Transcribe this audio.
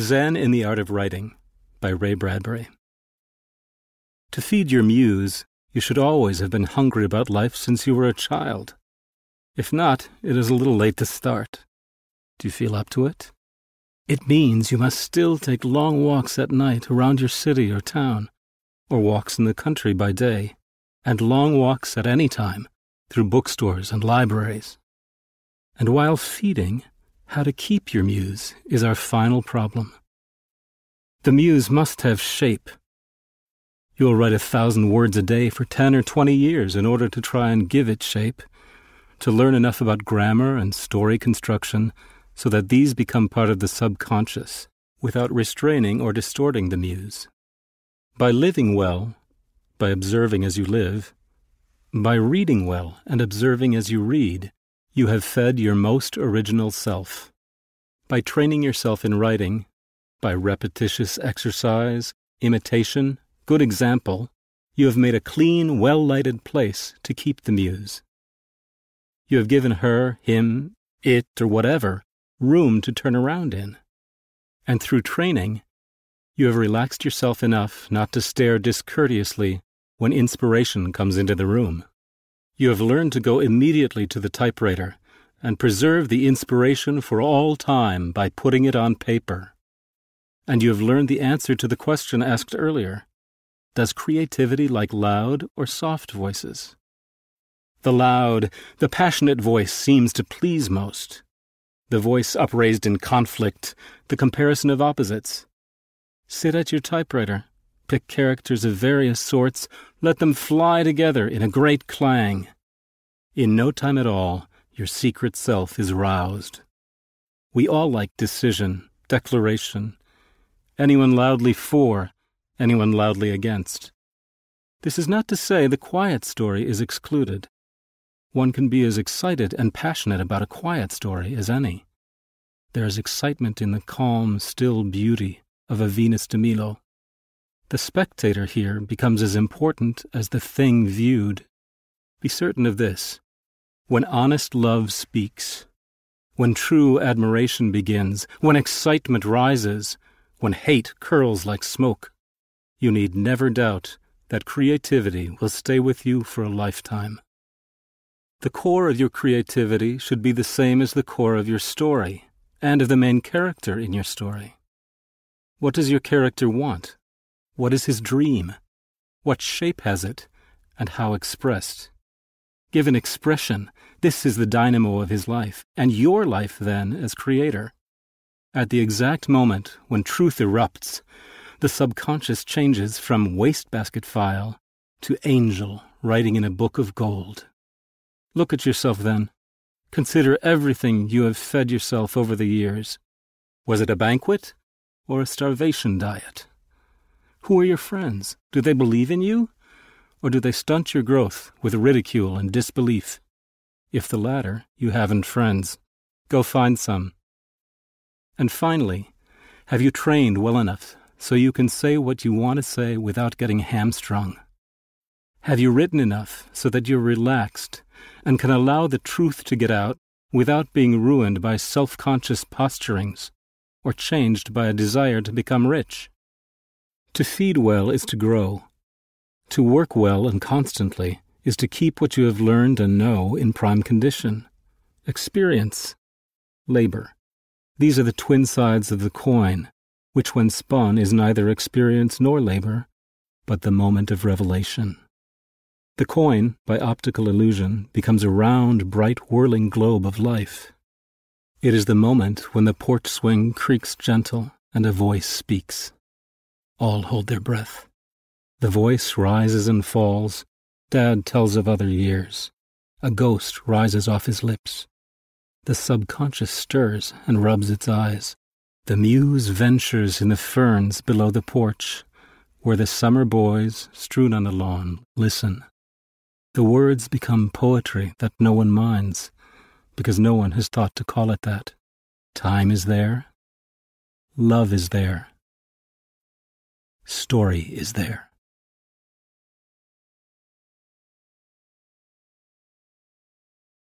Zen in the Art of Writing by Ray Bradbury. To feed your muse, you should always have been hungry about life since you were a child. If not, it is a little late to start. Do you feel up to it? It means you must still take long walks at night around your city or town, or walks in the country by day, and long walks at any time through bookstores and libraries. And while feeding, how to keep your muse is our final problem. The muse must have shape. You'll write a thousand words a day for 10 or 20 years in order to try and give it shape, to learn enough about grammar and story construction so that these become part of the subconscious without restraining or distorting the muse. By living well, by observing as you live, by reading well and observing as you read, you have fed your most original self. By training yourself in writing, by repetitious exercise, imitation, good example, you have made a clean, well lighted place to keep the muse. You have given her, him, it, or whatever room to turn around in. And through training, you have relaxed yourself enough not to stare discourteously when inspiration comes into the room. You have learned to go immediately to the typewriter and preserve the inspiration for all time by putting it on paper. And you have learned the answer to the question asked earlier Does creativity like loud or soft voices? The loud, the passionate voice seems to please most. The voice upraised in conflict, the comparison of opposites. Sit at your typewriter, pick characters of various sorts, let them fly together in a great clang. In no time at all, your secret self is roused. We all like decision, declaration. Anyone loudly for, anyone loudly against. This is not to say the quiet story is excluded. One can be as excited and passionate about a quiet story as any. There is excitement in the calm, still beauty of a Venus de Milo, the spectator here becomes as important as the thing viewed. Be certain of this. When honest love speaks, when true admiration begins, when excitement rises, when hate curls like smoke, you need never doubt that creativity will stay with you for a lifetime. The core of your creativity should be the same as the core of your story and of the main character in your story. What does your character want? What is his dream? What shape has it, and how expressed? Give an expression. This is the dynamo of his life, and your life then as creator. At the exact moment when truth erupts, the subconscious changes from wastebasket file to angel writing in a book of gold. Look at yourself then. Consider everything you have fed yourself over the years. Was it a banquet or a starvation diet? Who are your friends? Do they believe in you? Or do they stunt your growth with ridicule and disbelief? If the latter, you haven't friends. Go find some. And finally, have you trained well enough so you can say what you want to say without getting hamstrung? Have you written enough so that you're relaxed and can allow the truth to get out without being ruined by self conscious posturings or changed by a desire to become rich? To feed well is to grow. To work well and constantly is to keep what you have learned and know in prime condition. Experience, labor. These are the twin sides of the coin, which when spun is neither experience nor labor, but the moment of revelation. The coin, by optical illusion, becomes a round, bright, whirling globe of life. It is the moment when the porch swing creaks gentle and a voice speaks. All hold their breath. The voice rises and falls. Dad tells of other years. A ghost rises off his lips. The subconscious stirs and rubs its eyes. The muse ventures in the ferns below the porch, where the summer boys, strewn on the lawn, listen. The words become poetry that no one minds, because no one has thought to call it that. Time is there. Love is there story is there.